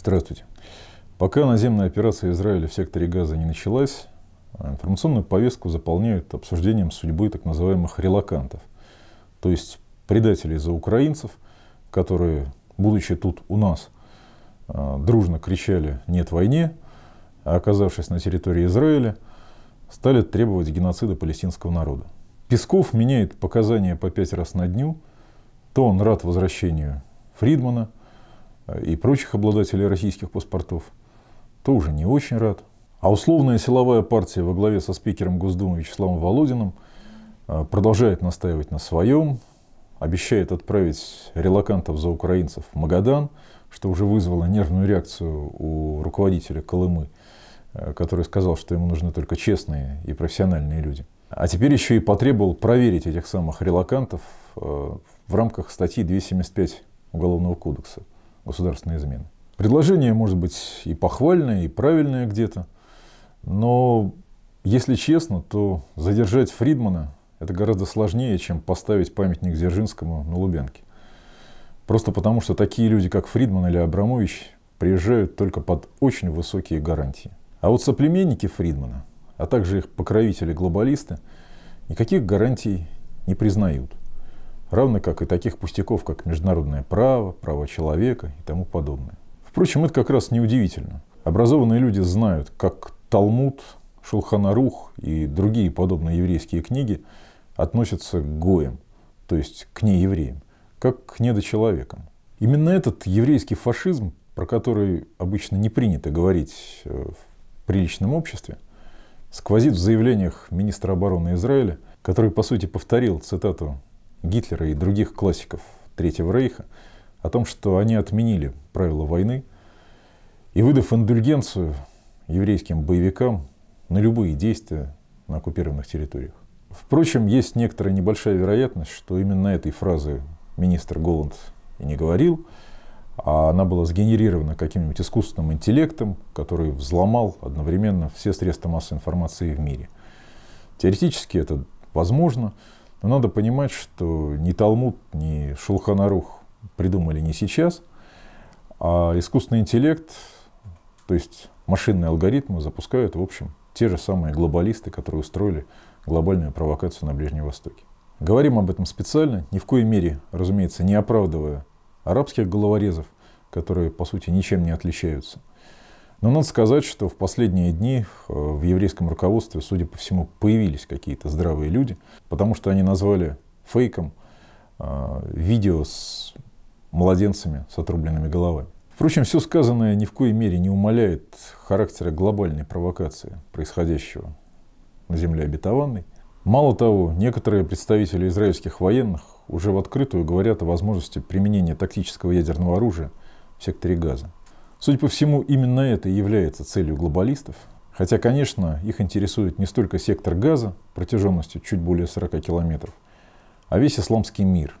Здравствуйте. Пока наземная операция Израиля в секторе Газа не началась, а, информационную повестку заполняют обсуждением судьбы так называемых релакантов, то есть предателей за украинцев, которые, будучи тут у нас, а, дружно кричали «нет войне», а оказавшись на территории Израиля, стали требовать геноцида палестинского народа. Песков меняет показания по пять раз на дню, то он рад возвращению Фридмана – и прочих обладателей российских паспортов, тоже не очень рад. А условная силовая партия во главе со спикером Госдумы Вячеславом Володиным э, продолжает настаивать на своем, обещает отправить релакантов за украинцев в Магадан, что уже вызвало нервную реакцию у руководителя Колымы, э, который сказал, что ему нужны только честные и профессиональные люди. А теперь еще и потребовал проверить этих самых релакантов э, в рамках статьи 275 Уголовного кодекса – государственной измены. Предложение может быть и похвальное, и правильное где-то, но, если честно, то задержать Фридмана это гораздо сложнее, чем поставить памятник Дзержинскому на Лубянке. Просто потому, что такие люди, как Фридман или Абрамович, приезжают только под очень высокие гарантии. А вот соплеменники Фридмана, а также их покровители-глобалисты, никаких гарантий не признают равно как и таких пустяков, как международное право, право человека и тому подобное. Впрочем, это как раз неудивительно. Образованные люди знают, как Талмуд, Шулханарух и другие подобные еврейские книги относятся к гоям, то есть к неевреям, как к недочеловекам. Именно этот еврейский фашизм, про который обычно не принято говорить э, в приличном обществе, сквозит в заявлениях министра обороны Израиля, который, по сути, повторил цитату Гитлера и других классиков Третьего Рейха о том, что они отменили правила войны и, выдав индульгенцию еврейским боевикам на любые действия на оккупированных территориях. Впрочем, есть некоторая небольшая вероятность, что именно этой фразы министр Голланд и не говорил, а она была сгенерирована каким-нибудь искусственным интеллектом, который взломал одновременно все средства массовой информации в мире. Теоретически это возможно, но надо понимать, что ни Талмуд, ни Шулханарух придумали не сейчас, а искусственный интеллект, то есть машинные алгоритмы запускают, в общем, те же самые глобалисты, которые устроили глобальную провокацию на Ближнем Востоке. Говорим об этом специально, ни в коей мере, разумеется, не оправдывая арабских головорезов, которые, по сути, ничем не отличаются – но надо сказать, что в последние дни э, в еврейском руководстве, судя по всему, появились какие-то здравые люди, потому что они назвали фейком э, видео с младенцами с отрубленными головами. Впрочем, все сказанное ни в коей мере не умаляет характера глобальной провокации, происходящего на земле обетованной. Мало того, некоторые представители израильских военных уже в открытую говорят о возможности применения тактического ядерного оружия в секторе газа. Судя по всему, именно это и является целью глобалистов. Хотя, конечно, их интересует не столько сектор газа протяженностью чуть более 40 километров, а весь исламский мир.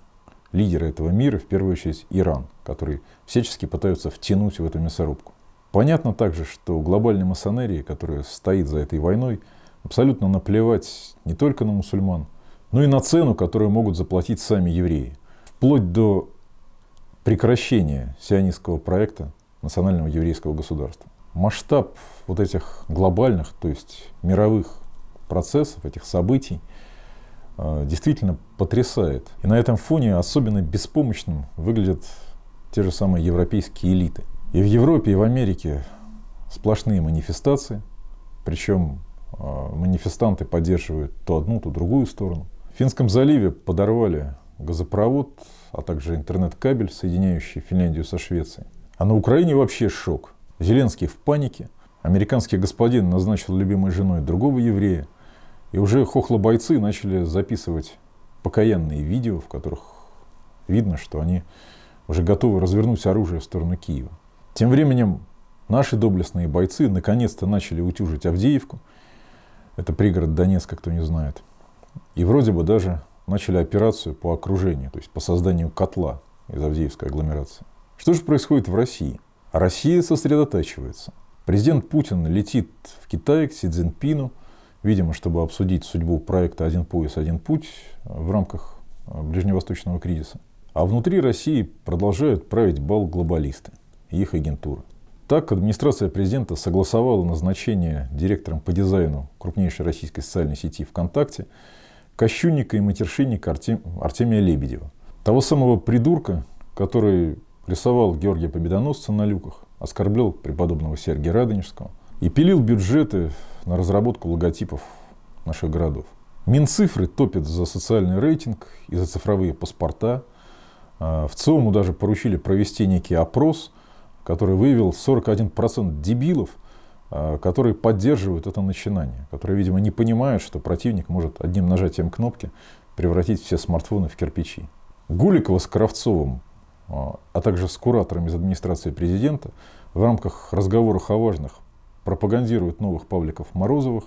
Лидеры этого мира, в первую очередь, Иран, который всячески пытаются втянуть в эту мясорубку. Понятно также, что глобальной масонерии, которая стоит за этой войной, абсолютно наплевать не только на мусульман, но и на цену, которую могут заплатить сами евреи. Вплоть до прекращения сионистского проекта национального еврейского государства. Масштаб вот этих глобальных, то есть мировых процессов, этих событий, э, действительно потрясает. И на этом фоне особенно беспомощным выглядят те же самые европейские элиты. И в Европе, и в Америке сплошные манифестации, причем э, манифестанты поддерживают то одну, то другую сторону. В Финском заливе подорвали газопровод, а также интернет-кабель, соединяющий Финляндию со Швецией. А на Украине вообще шок. Зеленский в панике. Американский господин назначил любимой женой другого еврея. И уже хохло-бойцы начали записывать покаянные видео, в которых видно, что они уже готовы развернуть оружие в сторону Киева. Тем временем наши доблестные бойцы наконец-то начали утюжить Авдеевку. Это пригород Донецка, кто не знает. И вроде бы даже начали операцию по окружению, то есть по созданию котла из Авдеевской агломерации. Что же происходит в России? Россия сосредотачивается. Президент Путин летит в Китай к Си Цзиньпину, видимо, чтобы обсудить судьбу проекта «Один пояс, один путь» в рамках э, ближневосточного кризиса. А внутри России продолжают править бал глобалисты и их агентура. Так, администрация президента согласовала назначение директором по дизайну крупнейшей российской социальной сети ВКонтакте кощунника и матершинника Артем... Артемия Лебедева. Того самого придурка, который рисовал Георгия Победоносца на люках, оскорблял преподобного Сергия Радонежского и пилил бюджеты на разработку логотипов наших городов. Минцифры топят за социальный рейтинг и за цифровые паспорта. А, в ЦИОМу даже поручили провести некий опрос, который выявил 41% дебилов, а, которые поддерживают это начинание, которые, видимо, не понимают, что противник может одним нажатием кнопки превратить все смартфоны в кирпичи. Гуликова с Кравцовым а, а также с кураторами из администрации президента, в рамках разговоров о важных пропагандируют новых Павликов Морозовых,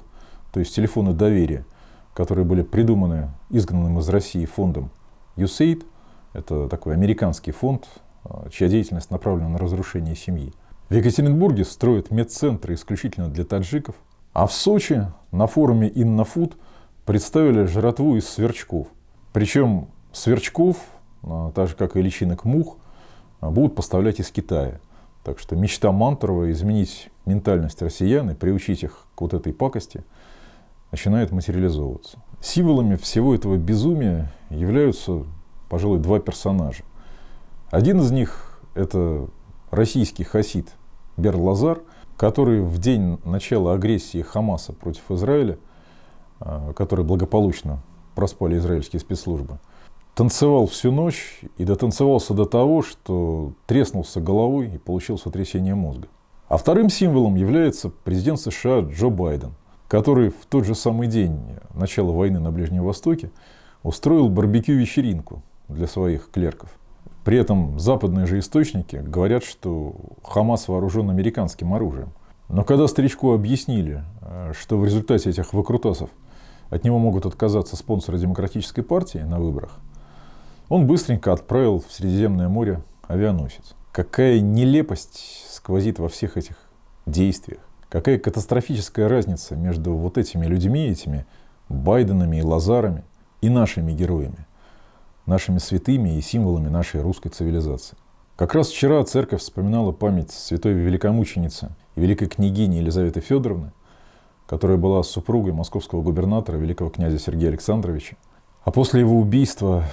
то есть телефоны доверия, которые были придуманы изгнанным из России фондом USAID, это такой американский фонд, а, чья деятельность направлена на разрушение семьи. В Екатеринбурге строят медцентры исключительно для таджиков, а в Сочи на форуме иннафуд представили жратву из сверчков. Причем сверчков а, так же как и личинок мух, а, будут поставлять из Китая. Так что мечта Мантурова изменить ментальность россиян и приучить их к вот этой пакости начинает материализовываться. Символами всего этого безумия являются, пожалуй, два персонажа. Один из них – это российский хасид Берлазар, который в день начала агрессии Хамаса против Израиля, а, который благополучно проспали израильские спецслужбы – танцевал всю ночь и дотанцевался до того, что треснулся головой и получил сотрясение мозга. А вторым символом является президент США Джо Байден, который в тот же самый день начала войны на Ближнем Востоке устроил барбекю-вечеринку для своих клерков. При этом западные же источники говорят, что Хамас вооружен американским оружием. Но когда старичку объяснили, э, что в результате этих выкрутасов от него могут отказаться спонсоры демократической партии на выборах – он быстренько отправил в Средиземное море авианосец. Какая нелепость сквозит во всех этих действиях. Какая катастрофическая разница между вот этими людьми, этими Байденами и Лазарами и нашими героями, нашими святыми и символами нашей русской цивилизации. Как раз вчера церковь вспоминала память святой великомученицы и великой княгини Елизаветы Федоровны, которая была супругой московского губернатора, великого князя Сергея Александровича. А после его убийства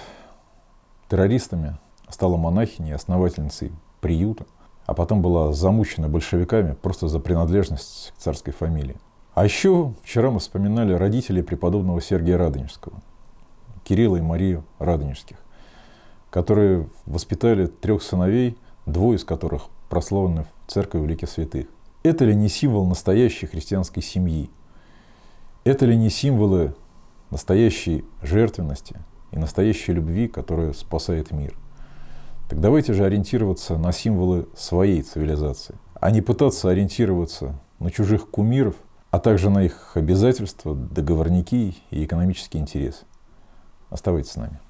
Террористами стала монахиня и основательницей приюта, а потом была замучена большевиками просто за принадлежность к царской фамилии. А еще вчера мы вспоминали родителей преподобного Сергия Радонежского, Кирилла и Марию Радонежских, которые воспитали трех сыновей, двое из которых прославлены в Церкви Великих Святых. Это ли не символ настоящей христианской семьи? Это ли не символы настоящей жертвенности, и настоящей любви, которая спасает мир. Так давайте же ориентироваться на символы своей цивилизации, а не пытаться ориентироваться на чужих кумиров, а также на их обязательства, договорники и экономический интерес. Оставайтесь с нами.